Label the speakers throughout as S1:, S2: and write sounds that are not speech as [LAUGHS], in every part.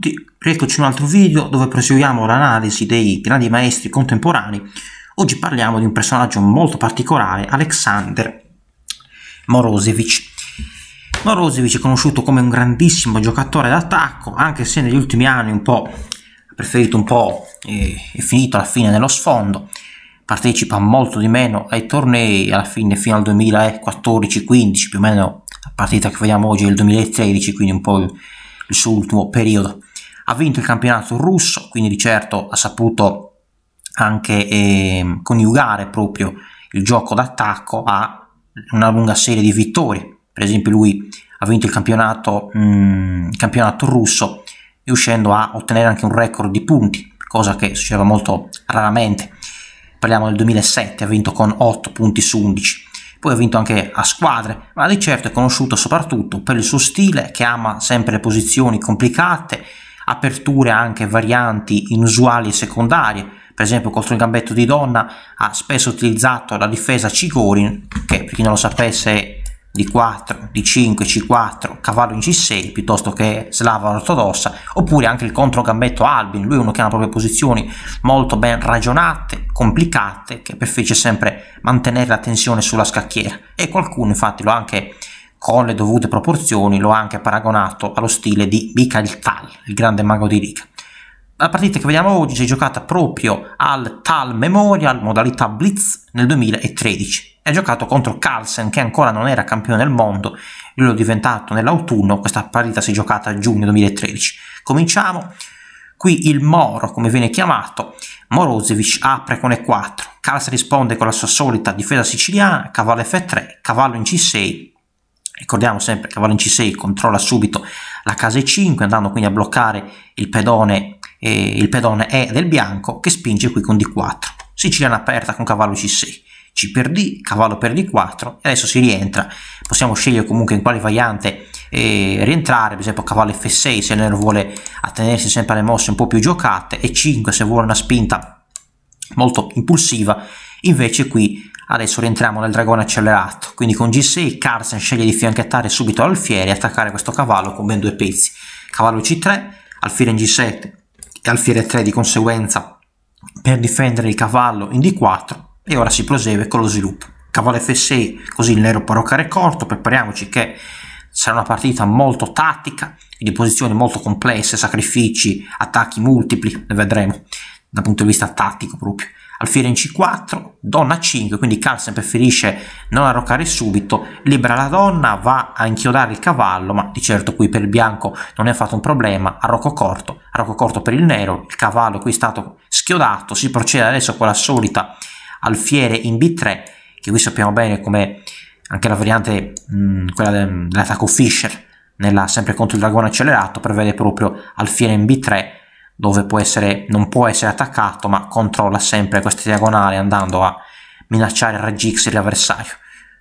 S1: tutti, rieccoci un altro video dove proseguiamo l'analisi dei grandi maestri contemporanei. Oggi parliamo di un personaggio molto particolare, Alexander Morozevic. Morozevic è conosciuto come un grandissimo giocatore d'attacco, anche se negli ultimi anni un po' ha preferito un po' eh, è finito alla fine nello sfondo. Partecipa molto di meno ai tornei, alla fine fino al 2014-15, più o meno la partita che vediamo oggi è il 2013, quindi un po' il, il suo ultimo periodo ha vinto il campionato russo, quindi di certo ha saputo anche eh, coniugare proprio il gioco d'attacco a una lunga serie di vittorie. Per esempio lui ha vinto il campionato, mh, mm, campionato russo riuscendo a ottenere anche un record di punti, cosa che succedeva molto raramente. Parliamo del 2007, ha vinto con 8 punti su 11. Poi ha vinto anche a squadre, ma di certo è conosciuto soprattutto per il suo stile che ama sempre le posizioni complicate, aperture anche varianti inusuali e secondarie, per esempio contro il gambetto di donna ha spesso utilizzato la difesa Cigorin, che per chi non lo sapesse è D4, D5, C4, cavallo in C6 piuttosto che slava ortodossa, oppure anche il contro gambetto Albin, lui è uno che ha proprio posizioni molto ben ragionate, complicate, che perfece sempre mantenere la tensione sulla scacchiera e qualcuno infatti lo ha anche con le dovute proporzioni, l'ho anche paragonato allo stile di Mikhail Tal, il grande mago di Riga. La partita che vediamo oggi si è giocata proprio al Tal Memorial, modalità Blitz, nel 2013. Ha giocato contro Carlsen, che ancora non era campione del mondo, lui l'ho diventato nell'autunno, questa partita si è giocata a giugno 2013. Cominciamo, qui il Moro, come viene chiamato, Morozevic apre con E4, Carlsen risponde con la sua solita difesa siciliana, cavallo F3, cavallo in C6, Ricordiamo sempre che cavallo in C6 controlla subito la casa E5 andando quindi a bloccare il pedone, eh, il pedone E del bianco che spinge qui con D4. Siciliana aperta con cavallo C6. C per D, cavallo per D4 e adesso si rientra. Possiamo scegliere comunque in quale variante eh, rientrare, per esempio cavallo F6 se Nero vuole attenersi sempre alle mosse un po' più giocate e 5 se vuole una spinta molto impulsiva. Invece qui Adesso rientriamo nel dragone accelerato, quindi con G6 Carlsen sceglie di fianchettare subito l'alfiere e attaccare questo cavallo con ben due pezzi. Cavallo C3, alfiere in G7 e alfiere 3 di conseguenza per difendere il cavallo in D4 e ora si prosegue con lo sviluppo. Cavallo F6, così il nero può roccare corto, prepariamoci che sarà una partita molto tattica, di posizioni molto complesse, sacrifici, attacchi multipli, ne vedremo dal punto di vista tattico proprio alfiere in c4, donna 5, quindi Carlsen preferisce non arroccare subito, libera la donna, va a inchiodare il cavallo, ma di certo qui per il bianco non è affatto un problema, arrocco corto, arrocco corto per il nero, il cavallo qui è stato schiodato, si procede adesso con la solita alfiere in b3, che qui sappiamo bene come anche la variante, mh, mm, quella dell'attacco Fischer, nella, sempre contro il dragone accelerato, prevede proprio alfiere in b3, dove può essere, non può essere attaccato ma controlla sempre questa diagonale andando a minacciare il raggi X l'avversario.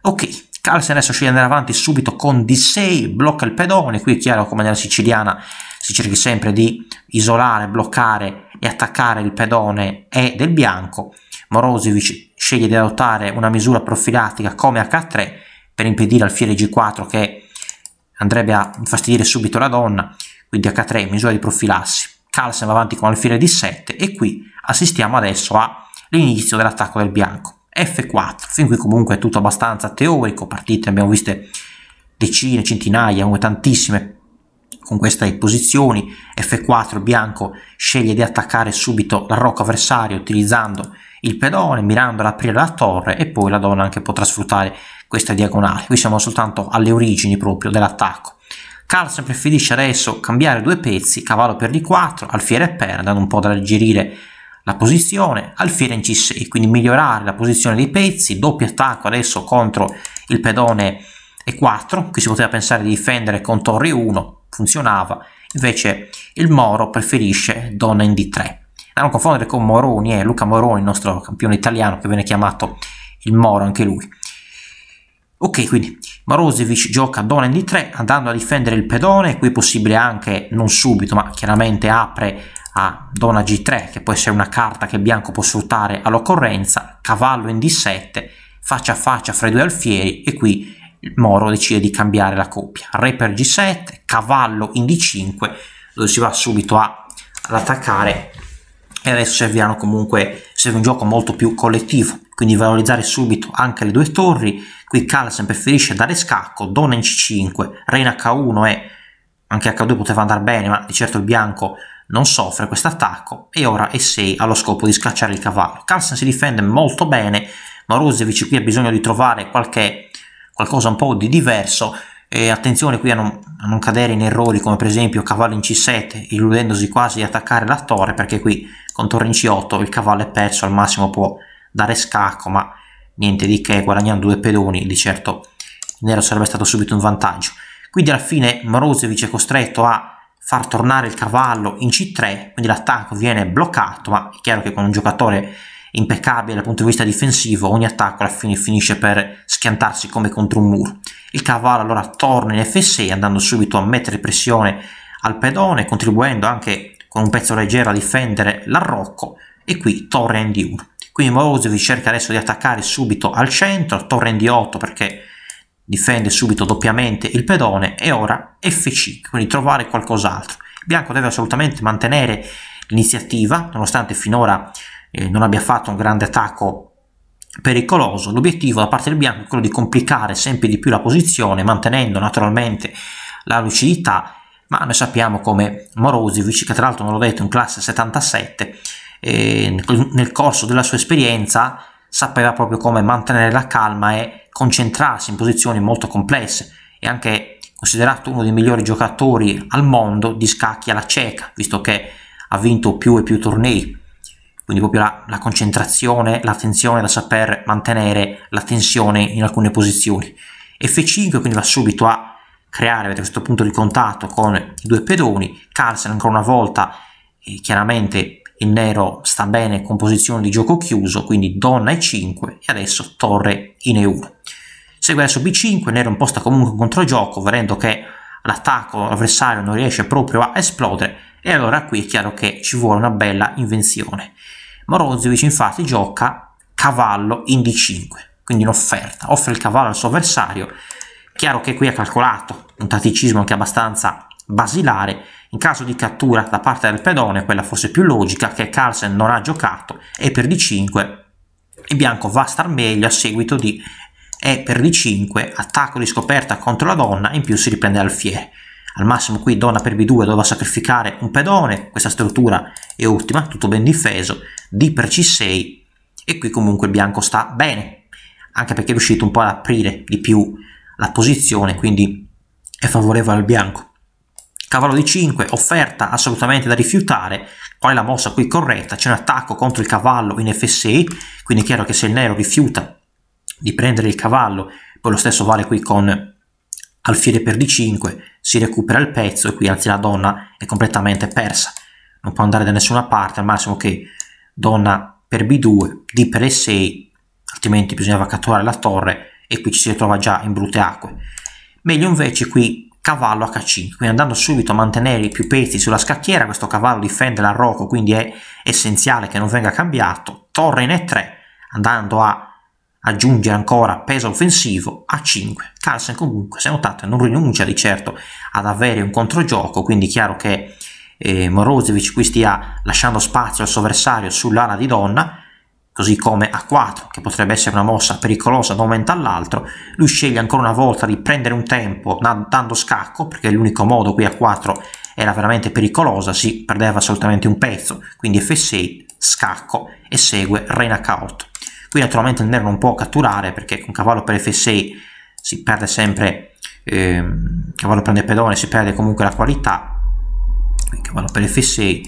S1: Ok, Carlsen adesso sceglie di andare avanti subito con D6, blocca il pedone, qui è chiaro come nella siciliana si cerchi sempre di isolare, bloccare e attaccare il pedone E del bianco, Morosevic sceglie di adottare una misura profilattica come H3 per impedire al fiere G4 che andrebbe a infastidire subito la donna, quindi H3 misura di profilassi. Carlsen avanti con alfiere di 7 e qui assistiamo adesso all'inizio dell'attacco del bianco. F4, fin qui comunque è tutto abbastanza teorico, partite abbiamo viste decine, centinaia, come tantissime con queste posizioni. F4 bianco sceglie di attaccare subito la rocca avversaria utilizzando il pedone, mirando ad aprire la torre e poi la donna anche potrà sfruttare questa diagonale. Qui siamo soltanto alle origini proprio dell'attacco. Carlsen preferisce adesso cambiare due pezzi, cavallo per d4, alfiere e per, dando un po' da alleggerire la posizione, alfiere in c6, quindi migliorare la posizione dei pezzi, doppio attacco adesso contro il pedone e4, qui si poteva pensare di difendere con torre 1, funzionava, invece il Moro preferisce donna in d3. Da non confondere con Moroni, è eh, Luca Moroni, il nostro campione italiano che viene chiamato il Moro anche lui. Ok, quindi Marosevic gioca in d 3 andando a difendere il pedone, qui è possibile anche, non subito, ma chiaramente apre a Dona G3, che può essere una carta che Bianco può sfruttare all'occorrenza, cavallo in D7, faccia a faccia fra i due alfieri e qui Moro decide di cambiare la coppia. Re per G7, cavallo in D5, dove si va subito ad attaccare e adesso serviranno comunque serve un gioco molto più collettivo, quindi valorizzare subito anche le due torri. Qui Carlsen preferisce dare scacco, donna in C5, reina H1 e anche H2 poteva andare bene, ma di certo il bianco non soffre questo attacco e ora E6 allo scopo di scacciare il cavallo. Carlsen si difende molto bene, ma Rusevic qui ha bisogno di trovare qualche, qualcosa un po' di diverso e attenzione qui a non, a non, cadere in errori come per esempio cavallo in c7 illudendosi quasi di attaccare la torre perché qui con torre in c8 il cavallo è perso al massimo può dare scacco ma niente di che guadagnando due pedoni di certo il nero sarebbe stato subito un vantaggio quindi alla fine Morozevic è costretto a far tornare il cavallo in c3 quindi l'attacco viene bloccato ma è chiaro che con un giocatore impeccabile dal punto di vista difensivo ogni attacco alla fine finisce per schiantarsi come contro un muro il cavallo allora torna in F6 andando subito a mettere pressione al pedone, contribuendo anche con un pezzo leggero a difendere l'arrocco e qui torre in D1. Quindi Morozovic cerca adesso di attaccare subito al centro, torre in D8 perché difende subito doppiamente il pedone e ora F5, quindi trovare qualcos'altro. bianco deve assolutamente mantenere l'iniziativa, nonostante finora eh, non abbia fatto un grande attacco pericoloso. L'obiettivo da parte del bianco è quello di complicare sempre di più la posizione, mantenendo naturalmente la lucidità, ma noi sappiamo come Morosevic, che tra l'altro non l'ho detto, in classe 77, eh, nel corso della sua esperienza sapeva proprio come mantenere la calma e concentrarsi in posizioni molto complesse e anche considerato uno dei migliori giocatori al mondo di scacchi alla cieca, visto che ha vinto più e più tornei quindi proprio la, la concentrazione, l'attenzione da saper mantenere la in alcune posizioni. F5 quindi va subito a creare avete questo punto di contatto con i due pedoni, Carlsen ancora una volta eh, chiaramente il nero sta bene con posizione di gioco chiuso, quindi donna e5 e adesso torre in e1. Segue adesso b5, il nero imposta comunque un controgioco, vedendo che l'attacco avversario non riesce proprio a esplodere e allora qui è chiaro che ci vuole una bella invenzione. Morozovic infatti gioca cavallo in d5, quindi un'offerta, offre il cavallo al suo avversario. Chiaro che qui ha calcolato un tatticismo anche abbastanza basilare, in caso di cattura da parte del pedone, quella forse più logica, che Carlsen non ha giocato, e per d5 il bianco va a star meglio a seguito di e per d5, attacco di scoperta contro la donna, in più si riprende alfiere al massimo qui donna per b2 doveva sacrificare un pedone, questa struttura è ottima, tutto ben difeso, d per c6 e qui comunque il bianco sta bene, anche perché è riuscito un po' ad aprire di più la posizione, quindi è favorevole al bianco. Cavallo di 5, offerta assolutamente da rifiutare, qual è la mossa qui corretta? C'è un attacco contro il cavallo in f6, quindi è chiaro che se il nero rifiuta di prendere il cavallo, poi lo stesso vale qui con alfiere per d5, si recupera il pezzo e qui anzi la donna è completamente persa, non può andare da nessuna parte, al massimo che donna per b2, d per e6, altrimenti bisognava catturare la torre e qui ci si ritrova già in brutte acque. Meglio invece qui cavallo h5, quindi andando subito a mantenere i più pezzi sulla scacchiera, questo cavallo difende l'arroco, quindi è essenziale che non venga cambiato, torre in e3, andando a aggiungere ancora peso offensivo a 5. Carlsen comunque, se notate, non rinuncia di certo ad avere un controgioco, quindi è chiaro che eh, Morozevic qui stia lasciando spazio al suo avversario sull'ala di donna, così come a 4, che potrebbe essere una mossa pericolosa da un momento all'altro, lui sceglie ancora una volta di prendere un tempo dando scacco, perché l'unico modo qui a 4 era veramente pericolosa, si perdeva assolutamente un pezzo, quindi F6, scacco e segue Reina knockout qui naturalmente il nero non può catturare perché con cavallo per f6 si perde sempre ehm, cavallo prende pedone si perde comunque la qualità quindi cavallo per f6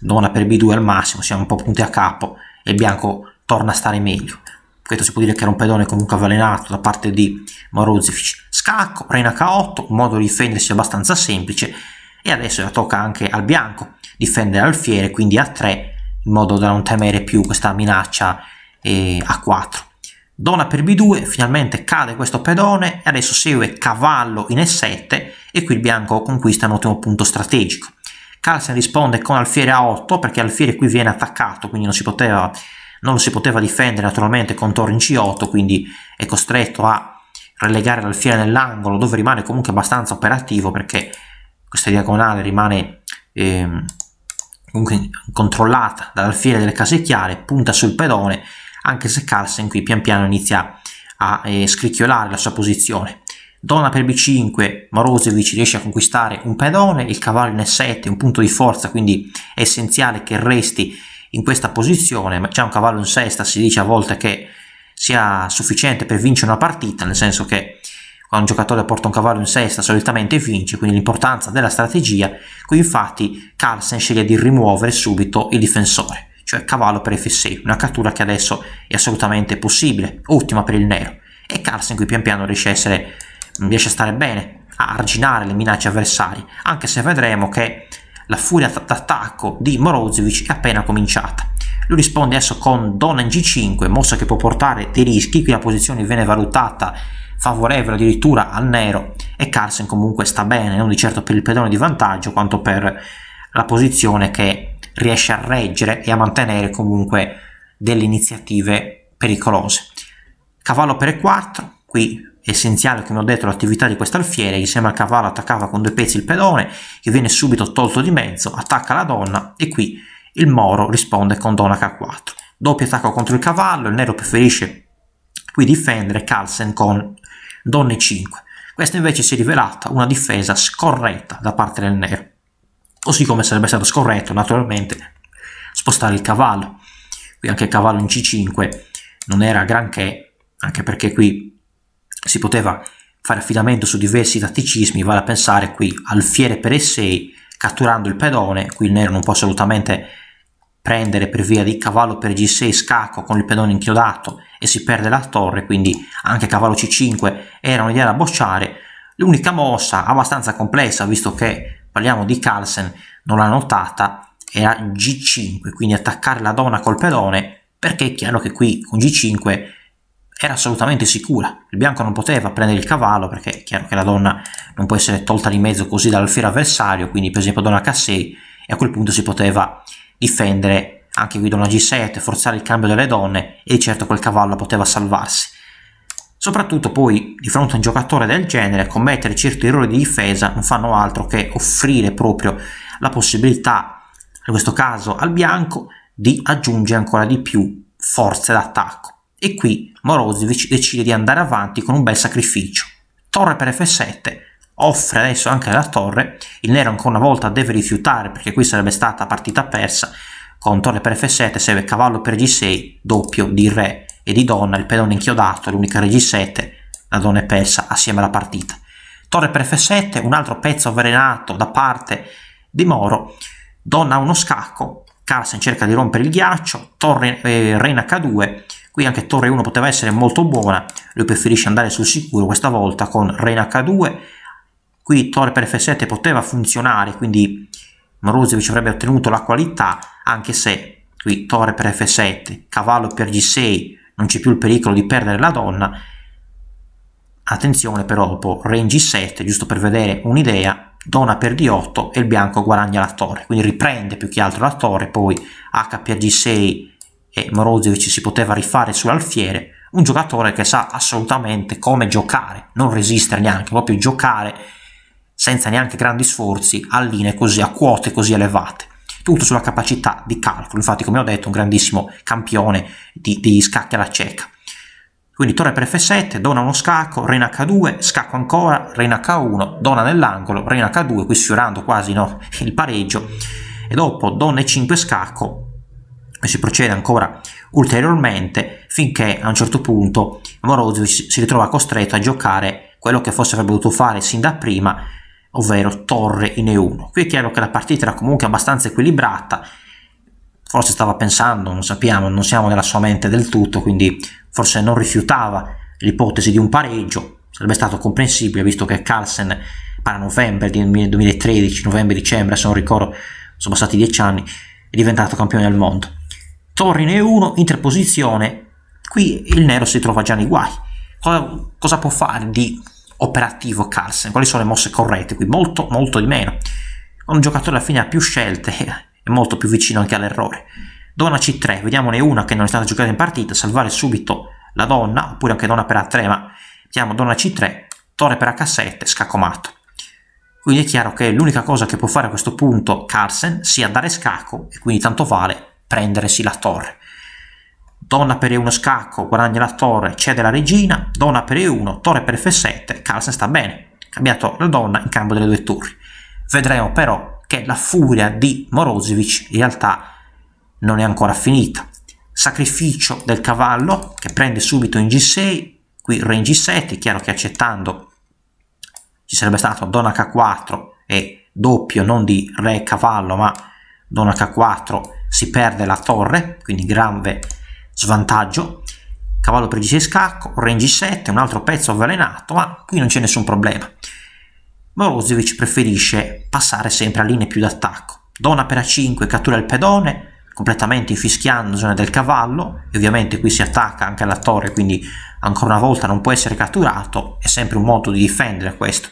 S1: donna per b2 al massimo siamo un po' punti a capo e il bianco torna a stare meglio questo si può dire che era un pedone comunque avvelenato da parte di Morozevic scacco, reina k8 un modo di difendersi abbastanza semplice e adesso la tocca anche al bianco difendere alfiere quindi a 3 in modo da non temere più questa minaccia eh, A4. Dona per B2, finalmente cade questo pedone e adesso segue cavallo in E7 e qui il bianco conquista un ottimo punto strategico. Carlsen risponde con alfiere A8 perché alfiere qui viene attaccato, quindi non si poteva, non lo si poteva difendere naturalmente con torre in C8, quindi è costretto a relegare l'alfiere nell'angolo dove rimane comunque abbastanza operativo perché questa diagonale rimane eh, comunque controllata dall'alfiere delle case chiare, punta sul pedone anche se Carlsen qui pian piano inizia a eh, scricchiolare la sua posizione. Donna per B5, Morozevic riesce a conquistare un pedone, il cavallo in E7 un punto di forza, quindi è essenziale che resti in questa posizione, ma c'è un cavallo in sesta, si dice a volte che sia sufficiente per vincere una partita, nel senso che quando un giocatore porta un cavallo in sesta solitamente vince, quindi l'importanza della strategia, qui infatti Carlsen sceglie di rimuovere subito il difensore cioè cavallo per F6, una cattura che adesso è assolutamente possibile, ottima per il nero. E Carlsen qui pian piano riesce a, essere, riesce a stare bene, a arginare le minacce avversarie, anche se vedremo che la furia d'attacco di Morozovic è appena cominciata. Lui risponde adesso con Donna in G5, mossa che può portare dei rischi, qui la posizione viene valutata favorevole addirittura al nero e Carlsen comunque sta bene, non di certo per il pedone di vantaggio quanto per la posizione che riesce a reggere e a mantenere comunque delle iniziative pericolose. Cavallo per E4, qui essenziale come ho detto l'attività di questo alfiere, insieme al cavallo attaccava con due pezzi il pedone, che viene subito tolto di mezzo, attacca la donna e qui il moro risponde con donna H4. Doppio attacco contro il cavallo, il nero preferisce qui difendere Carlsen con donne 5. Questa invece si è rivelata una difesa scorretta da parte del nero così come sarebbe stato scorretto naturalmente spostare il cavallo. Qui anche il cavallo in C5 non era granché, anche perché qui si poteva fare affidamento su diversi tatticismi, vale a pensare qui al fiere per E6, catturando il pedone, qui il nero non può assolutamente prendere per via di cavallo per G6 scacco con il pedone inchiodato e si perde la torre, quindi anche cavallo C5 era un'idea da bocciare. L'unica mossa abbastanza complessa, visto che parliamo di Carlsen, non l'ha notata, era G5, quindi attaccare la donna col pedone, perché è chiaro che qui con G5 era assolutamente sicura, il bianco non poteva prendere il cavallo perché è chiaro che la donna non può essere tolta di mezzo così dal fiero avversario, quindi per esempio donna K6 e a quel punto si poteva difendere anche qui donna G7, forzare il cambio delle donne e certo quel cavallo poteva salvarsi Soprattutto poi di fronte a un giocatore del genere commettere certi errori di difesa non fanno altro che offrire proprio la possibilità, in questo caso al bianco, di aggiungere ancora di più forze d'attacco. E qui Morozovic decide di andare avanti con un bel sacrificio. Torre per F7, offre adesso anche la torre, il nero ancora una volta deve rifiutare perché qui sarebbe stata partita persa, con torre per F7 serve cavallo per G6, doppio di re e di donna, il pedone inchiodato è l'unica rg7, la donna è persa assieme alla partita. Torre per f7, un altro pezzo avvelenato da parte di Moro, donna a uno scacco, Carlsen cerca di rompere il ghiaccio, torre eh, Rena K2, qui anche torre 1 poteva essere molto buona, lui preferisce andare sul sicuro questa volta con Rena K2, qui torre per f7 poteva funzionare, quindi Morosevic avrebbe ottenuto la qualità, anche se qui torre per f7, cavallo per g6, non c'è più il pericolo di perdere la donna. Attenzione però, dopo Re 7 giusto per vedere un'idea, donna per D8 e il bianco guadagna la torre, quindi riprende più che altro la torre, poi g 6 e Morozovic si poteva rifare sull'alfiere, un giocatore che sa assolutamente come giocare, non resistere neanche, proprio giocare senza neanche grandi sforzi a linee così, a quote così elevate tutto sulla capacità di calcolo, infatti come ho detto un grandissimo campione di, di scacchi alla cieca. Quindi torre per f7, dona uno scacco, rena h2, scacco ancora, rena h1, dona nell'angolo, rena h2, qui sfiorando quasi no, [LAUGHS] il pareggio, e dopo donna e5 scacco, e si procede ancora ulteriormente finché a un certo punto Morozovic si ritrova costretto a giocare quello che forse avrebbe dovuto fare sin da prima, ovvero torre in E1. Qui è chiaro che la partita era comunque abbastanza equilibrata, forse stava pensando, non sappiamo, non siamo nella sua mente del tutto, quindi forse non rifiutava l'ipotesi di un pareggio, sarebbe stato comprensibile visto che Carlsen para novembre del 2013, novembre-dicembre, se non ricordo, sono passati dieci anni, è diventato campione del mondo. Torre in E1, interposizione, qui il nero si trova già nei guai. Cosa, cosa può fare di operativo Carlsen, quali sono le mosse corrette qui, molto molto di meno. Un giocatore alla fine ha più scelte è [LAUGHS] molto più vicino anche all'errore. Donna C3, vediamone una che non è stata giocata in partita, salvare subito la donna, oppure anche donna per A3, ma vediamo donna C3, torre per H7, scacco matto. Quindi è chiaro che l'unica cosa che può fare a questo punto Carlsen sia dare scacco e quindi tanto vale prendersi la torre donna per E1 scacco, guadagna la torre, cede la regina, donna per E1, torre per F7, Carlsen sta bene, cambiato la donna in cambio delle due torri. Vedremo però che la furia di Morozovic in realtà non è ancora finita. Sacrificio del cavallo che prende subito in G6, qui re in G7, chiaro che accettando ci sarebbe stato donna H4 e doppio non di re cavallo ma donna H4 si perde la torre, quindi grave svantaggio, cavallo per G6 scacco, range 7 un altro pezzo avvelenato, ma qui non c'è nessun problema. Morozovic preferisce passare sempre a linee più d'attacco. Dona per A5, cattura il pedone, completamente infischiando zona del cavallo, e ovviamente qui si attacca anche alla torre, quindi ancora una volta non può essere catturato, è sempre un modo di difendere questo.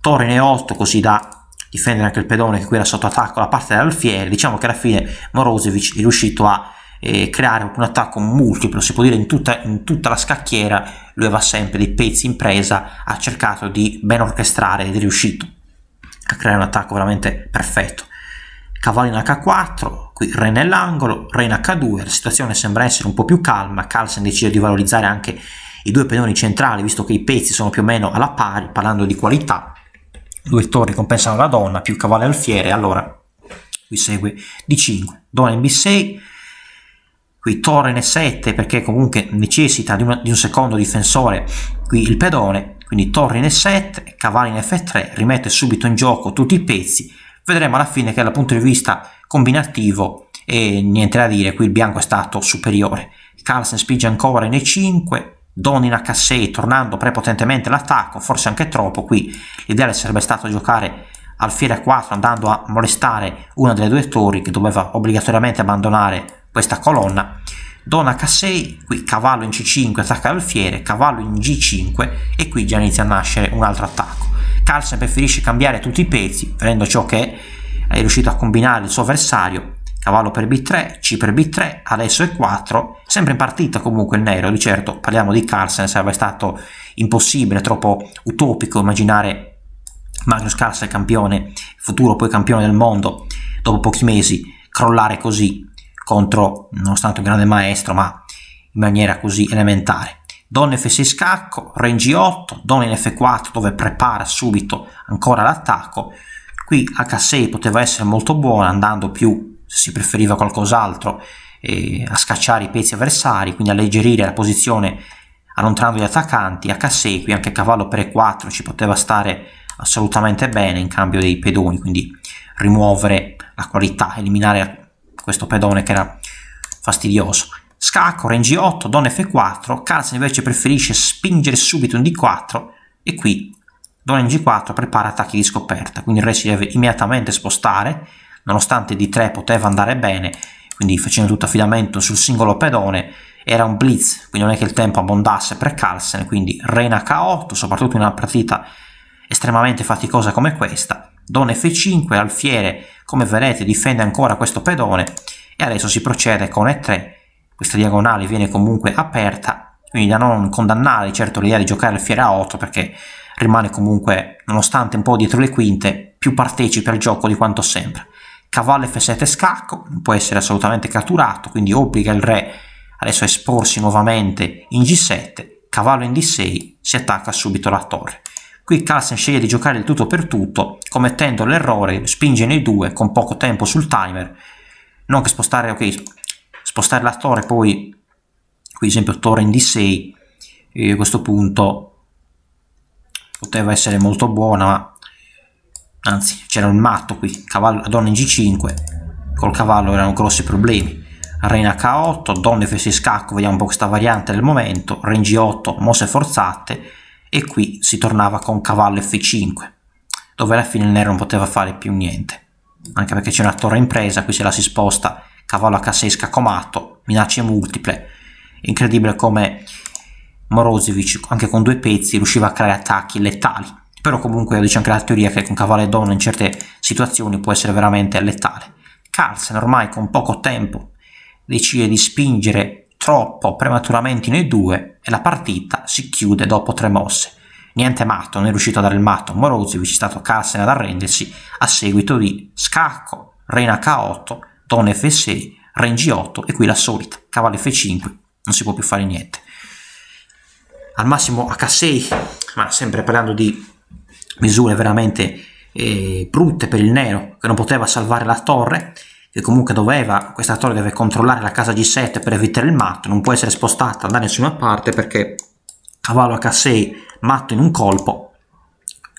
S1: Torre ne 8 così da difendere anche il pedone che qui era sotto attacco da parte dell'alfiere, diciamo che alla fine Morozovic è riuscito a eh, creare un attacco multiplo, si può dire in tutta, in tutta la scacchiera, lui aveva sempre dei pezzi in presa, ha cercato di ben orchestrare ed è riuscito a creare un attacco veramente perfetto. in H4, qui re nell'angolo, re in H2, la situazione sembra essere un po' più calma, Carlsen decide di valorizzare anche i due pedoni centrali, visto che i pezzi sono più o meno alla pari, parlando di qualità, due torri compensano la donna, più cavallo alfiere, allora qui segue D5, donna in B6, qui torre in e7 perché comunque necessita di, una, di, un secondo difensore qui il pedone quindi torre in e7 cavallo in f3 rimette subito in gioco tutti i pezzi vedremo alla fine che dal punto di vista combinativo e niente da dire qui il bianco è stato superiore Carlsen spinge ancora in e5 Don in h6 tornando prepotentemente l'attacco forse anche troppo qui l'ideale sarebbe stato giocare alfiere a 4 andando a molestare una delle due torri che doveva obbligatoriamente abbandonare questa colonna dona K6, qui cavallo in C5 attacca l'alfiere, cavallo in G5 e qui già inizia a nascere un altro attacco. Carlsen preferisce cambiare tutti i pezzi, prendendo ciò che è riuscito a combinare il suo avversario, cavallo per B3, C per B3, adesso E4, sempre in partita comunque il nero, di certo parliamo di Carlsen, sarebbe stato impossibile, troppo utopico immaginare Magnus Carlsen campione, futuro poi campione del mondo, dopo pochi mesi, crollare così contro, nonostante un grande maestro, ma in maniera così elementare. Donna F6 scacco, re in G8, donna in F4 dove prepara subito ancora l'attacco. Qui H6 poteva essere molto buona andando più, se si preferiva qualcos'altro, eh, a scacciare i pezzi avversari, quindi alleggerire la posizione allontanando gli attaccanti. H6 qui anche cavallo per E4 ci poteva stare assolutamente bene in cambio dei pedoni, quindi rimuovere la qualità, eliminare questo pedone che era fastidioso. Scacco, range 8, donna f4, Carlsen invece preferisce spingere subito in d4 e qui donna in g4 prepara attacchi di scoperta, quindi il re si deve immediatamente spostare, nonostante d3 poteva andare bene, quindi facendo tutto affidamento sul singolo pedone, era un blitz, quindi non è che il tempo abbondasse per Carlsen, quindi re in h8, soprattutto in una partita estremamente faticosa come questa, don f5, alfiere come vedete difende ancora questo pedone e adesso si procede con e3, questa diagonale viene comunque aperta, quindi da non condannare certo l'idea di giocare alfiere a8 perché rimane comunque, nonostante un po' dietro le quinte, più partecipe al gioco di quanto sembra. Cavallo f7 scacco, non può essere assolutamente catturato, quindi obbliga il re adesso a esporsi nuovamente in g7, cavallo in d6, si attacca subito la torre. Qui Carlsen sceglie di giocare il tutto per tutto, commettendo l'errore, spinge nei due con poco tempo sul timer, non che spostare, ok, spostare la torre poi, qui esempio torre in D6, e a questo punto poteva essere molto buona, ma anzi c'era un matto qui, cavallo, donna in G5, col cavallo erano grossi problemi. Reina K8, donne fesse scacco, vediamo un po' questa variante del momento, Ren G8, mosse forzate, e qui si tornava con cavallo f5 dove alla fine il nero non poteva fare più niente anche perché c'è una torre impresa qui se la si sposta cavallo h6 scacomato minacce multiple incredibile come Morozovic anche con due pezzi riusciva a creare attacchi letali però comunque dice anche la teoria che con cavallo e donna in certe situazioni può essere veramente letale Carlsen ormai con poco tempo decide di spingere troppo prematuramente in due e la partita si chiude dopo tre mosse. Niente matto, non è riuscito a dare il matto a Morozovic, è stato Carlsen ad arrendersi a seguito di scacco, Rena K8, Don F6, Ren G8 e qui la solita, cavallo F5, non si può più fare niente. Al massimo H6, ma sempre parlando di misure veramente eh, brutte per il nero, che non poteva salvare la torre, che comunque doveva, questa torre deve controllare la casa G7 per evitare il matto, non può essere spostata da nessuna parte perché cavallo H6, matto in un colpo,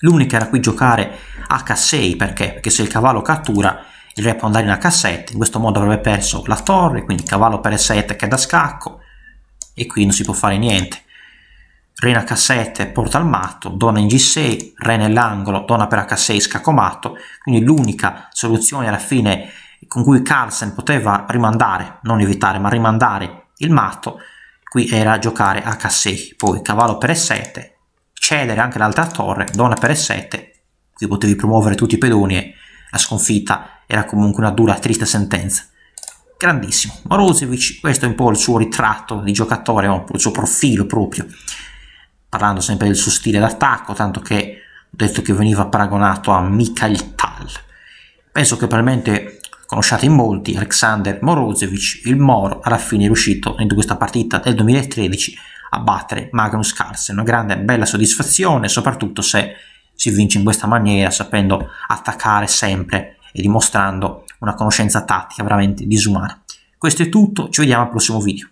S1: l'unica era qui giocare H6 perché? Perché se il cavallo cattura il re può andare in H7, in questo modo avrebbe perso la torre, quindi cavallo per E7 che è da scacco e qui non si può fare niente. Re in H7 porta al matto, donna in G6, re nell'angolo, donna per H6 scacco matto, quindi l'unica soluzione alla fine con cui Carlsen poteva rimandare, non evitare, ma rimandare il matto, qui era giocare a 6 poi cavallo per E7, cedere anche l'altra torre, donna per E7, qui potevi promuovere tutti i pedoni e la sconfitta era comunque una dura, triste sentenza. Grandissimo, Marusevic, questo è un po' il suo ritratto di giocatore, il suo profilo proprio, parlando sempre del suo stile d'attacco, tanto che ho detto che veniva paragonato a Mikhail Tal. Penso che probabilmente conosciuto in molti, Alexander Morozevic, il Moro alla fine è riuscito in questa partita del 2013 a battere Magnus Carlsen, una grande bella soddisfazione, soprattutto se si vince in questa maniera, sapendo attaccare sempre e dimostrando una conoscenza tattica veramente disumana. Questo è tutto, ci vediamo al prossimo video.